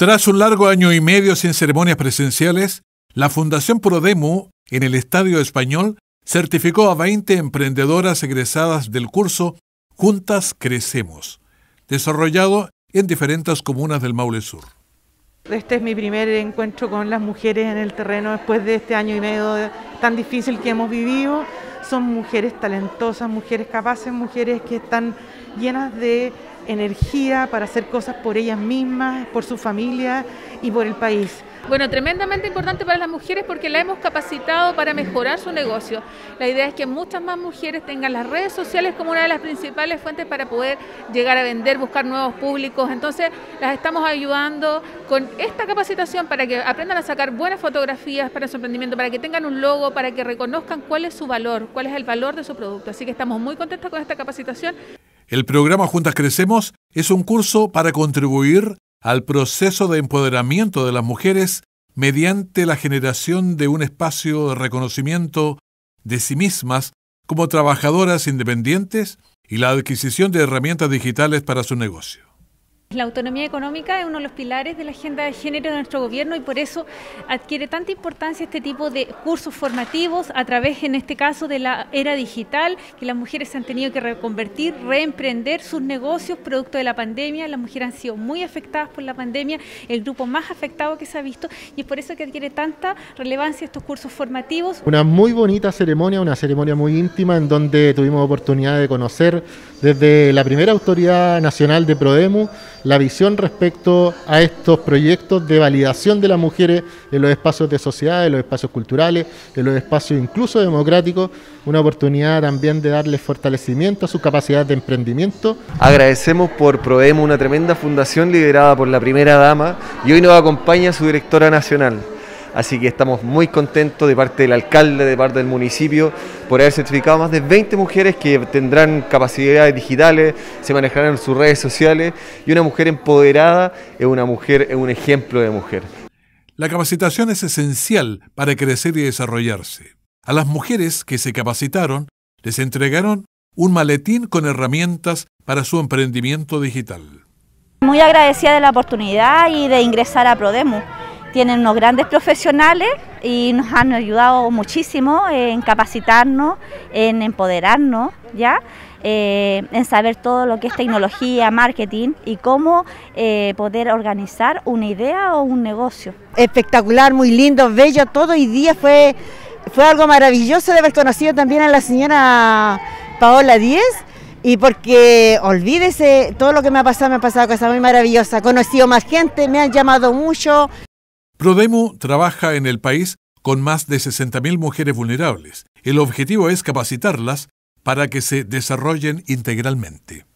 Tras un largo año y medio sin ceremonias presenciales, la Fundación Prodemu, en el Estadio Español, certificó a 20 emprendedoras egresadas del curso Juntas Crecemos, desarrollado en diferentes comunas del Maule Sur. Este es mi primer encuentro con las mujeres en el terreno después de este año y medio tan difícil que hemos vivido. Son mujeres talentosas, mujeres capaces, mujeres que están llenas de energía para hacer cosas por ellas mismas, por su familia y por el país. Bueno, tremendamente importante para las mujeres porque la hemos capacitado para mejorar su negocio. La idea es que muchas más mujeres tengan las redes sociales como una de las principales fuentes para poder llegar a vender, buscar nuevos públicos. Entonces, las estamos ayudando con esta capacitación para que aprendan a sacar buenas fotografías para su emprendimiento, para que tengan un logo, para que reconozcan cuál es su valor, cuál es el valor de su producto. Así que estamos muy contentos con esta capacitación. El programa Juntas Crecemos es un curso para contribuir al proceso de empoderamiento de las mujeres mediante la generación de un espacio de reconocimiento de sí mismas como trabajadoras independientes y la adquisición de herramientas digitales para su negocio. La autonomía económica es uno de los pilares de la agenda de género de nuestro gobierno y por eso adquiere tanta importancia este tipo de cursos formativos a través, en este caso, de la era digital, que las mujeres se han tenido que reconvertir, reemprender sus negocios producto de la pandemia. Las mujeres han sido muy afectadas por la pandemia, el grupo más afectado que se ha visto y es por eso que adquiere tanta relevancia estos cursos formativos. Una muy bonita ceremonia, una ceremonia muy íntima en donde tuvimos oportunidad de conocer desde la primera autoridad nacional de Prodemu, la visión respecto a estos proyectos de validación de las mujeres en los espacios de sociedad, en los espacios culturales, en los espacios incluso democráticos, una oportunidad también de darles fortalecimiento a su capacidad de emprendimiento. Agradecemos por Proemo, una tremenda fundación liderada por la primera dama y hoy nos acompaña su directora nacional. Así que estamos muy contentos de parte del alcalde, de parte del municipio, por haber certificado más de 20 mujeres que tendrán capacidades digitales, se manejarán en sus redes sociales y una mujer empoderada es una mujer, es un ejemplo de mujer. La capacitación es esencial para crecer y desarrollarse. A las mujeres que se capacitaron les entregaron un maletín con herramientas para su emprendimiento digital. Muy agradecida de la oportunidad y de ingresar a ProDemo. Tienen unos grandes profesionales y nos han ayudado muchísimo en capacitarnos, en empoderarnos, ¿ya? Eh, en saber todo lo que es tecnología, marketing y cómo eh, poder organizar una idea o un negocio. Espectacular, muy lindo, bello, todo y día fue, fue algo maravilloso de haber conocido también a la señora Paola Díez. Y porque olvídese todo lo que me ha pasado, me ha pasado cosas muy maravillosas. He conocido más gente, me han llamado mucho. Prodemo trabaja en el país con más de 60.000 mujeres vulnerables. El objetivo es capacitarlas para que se desarrollen integralmente.